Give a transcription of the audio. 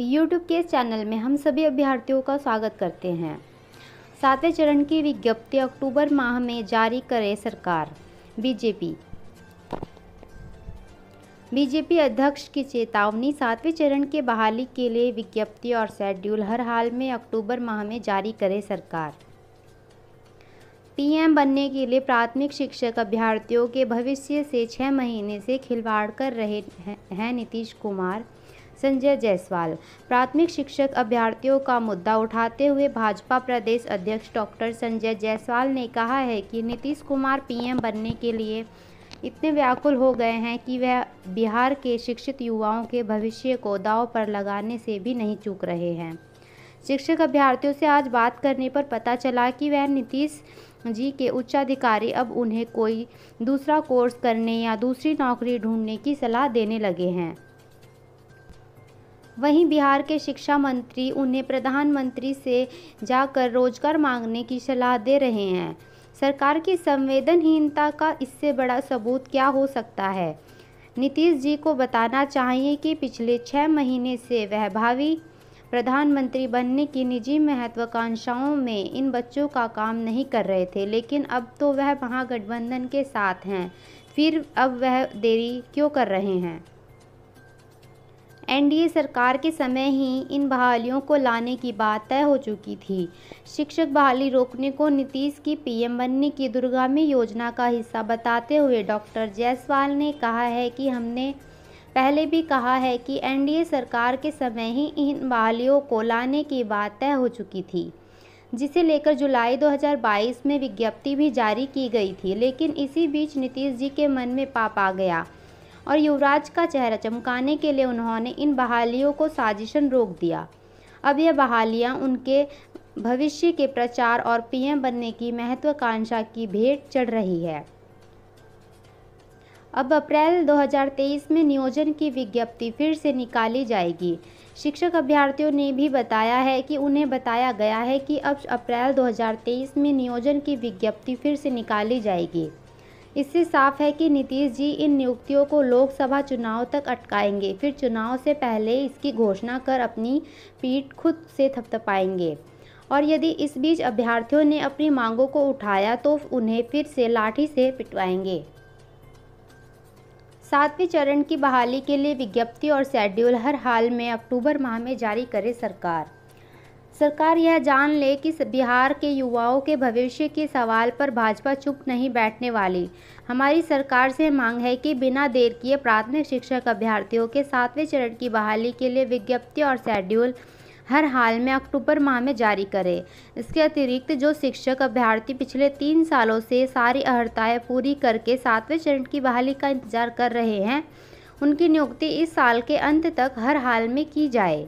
YouTube के channel में हम सभी अभ्यर्थियों का स्वागत करते हैं सातवें चरण की विज्ञप्ति अक्टूबर माह में जारी करे सरकार बीजेपी बीजेपी अध्यक्ष की चेतावनी सातवें चरण के बहाली के लिए विज्ञप्ति और शेड्यूल हर हाल में अक्टूबर माह में जारी करे सरकार पीएम बनने के लिए प्राथमिक शिक्षक अभ्यर्थियों के भविष्य से छः महीने से खिलवाड़ कर रहे हैं नीतीश कुमार संजय जायसवाल प्राथमिक शिक्षक अभ्यर्थियों का मुद्दा उठाते हुए भाजपा प्रदेश अध्यक्ष डॉक्टर संजय जायसवाल ने कहा है कि नीतीश कुमार पीएम बनने के लिए इतने व्याकुल हो गए हैं कि वह बिहार के शिक्षित युवाओं के भविष्य को दाव पर लगाने से भी नहीं चूक रहे हैं शिक्षक अभ्यर्थियों से आज बात करने पर पता चला कि वह नीतीश जी के उच्चाधिकारी अब उन्हें कोई दूसरा कोर्स करने या दूसरी नौकरी ढूंढने की सलाह देने लगे हैं वहीं बिहार के शिक्षा मंत्री उन्हें प्रधानमंत्री से जाकर रोजगार मांगने की सलाह दे रहे हैं सरकार की संवेदनहीनता का इससे बड़ा सबूत क्या हो सकता है नीतीश जी को बताना चाहिए कि पिछले छः महीने से वह भावी प्रधानमंत्री बनने की निजी महत्वाकांक्षाओं में इन बच्चों का काम नहीं कर रहे थे लेकिन अब तो वह महागठबंधन के साथ हैं फिर अब वह देरी क्यों कर रहे हैं एनडीए सरकार के समय ही इन बहालियों को लाने की बात तय हो चुकी थी शिक्षक बहाली रोकने को नीतीश की पीएम बनने की दुर्गामी योजना का हिस्सा बताते हुए डॉक्टर जायसवाल ने कहा है कि हमने पहले भी कहा है कि एनडीए सरकार के समय ही इन बहालियों को लाने की बात तय हो चुकी थी जिसे लेकर जुलाई 2022 में विज्ञप्ति भी जारी की गई थी लेकिन इसी बीच नीतीश जी के मन में पाप आ गया और युवराज का चेहरा चमकाने के लिए उन्होंने इन बहालियों को साजिशन रोक दिया अब यह बहालियाँ उनके भविष्य के प्रचार और पीएम बनने की महत्वाकांक्षा की भेंट चढ़ रही है अब अप्रैल 2023 में नियोजन की विज्ञप्ति फिर से निकाली जाएगी शिक्षक अभ्यर्थियों ने भी बताया है कि उन्हें बताया गया है कि अब अप्रैल 2023 में नियोजन की विज्ञप्ति फिर से निकाली जाएगी इससे साफ है कि नीतीश जी इन नियुक्तियों को लोकसभा चुनाव तक अटकाएंगे फिर चुनाव से पहले इसकी घोषणा कर अपनी पीठ खुद से थपथपाएंगे और यदि इस बीच अभ्यर्थियों ने अपनी मांगों को उठाया तो उन्हें फिर से लाठी से पिटवाएंगे सातवें चरण की बहाली के लिए विज्ञप्ति और शेड्यूल हर हाल में अक्टूबर माह में जारी करे सरकार सरकार यह जान ले कि बिहार के युवाओं के भविष्य के सवाल पर भाजपा चुप नहीं बैठने वाली हमारी सरकार से मांग है कि बिना देर किए प्राथमिक शिक्षक अभ्यर्थियों के सातवें चरण की बहाली के लिए विज्ञप्ति और शेड्यूल हर हाल में अक्टूबर माह में जारी करे इसके अतिरिक्त जो शिक्षक अभ्यर्थी पिछले तीन सालों से सारी अहर्ताएँ पूरी करके सातवें चरण की बहाली का इंतजार कर रहे हैं उनकी नियुक्ति इस साल के अंत तक हर हाल में की जाए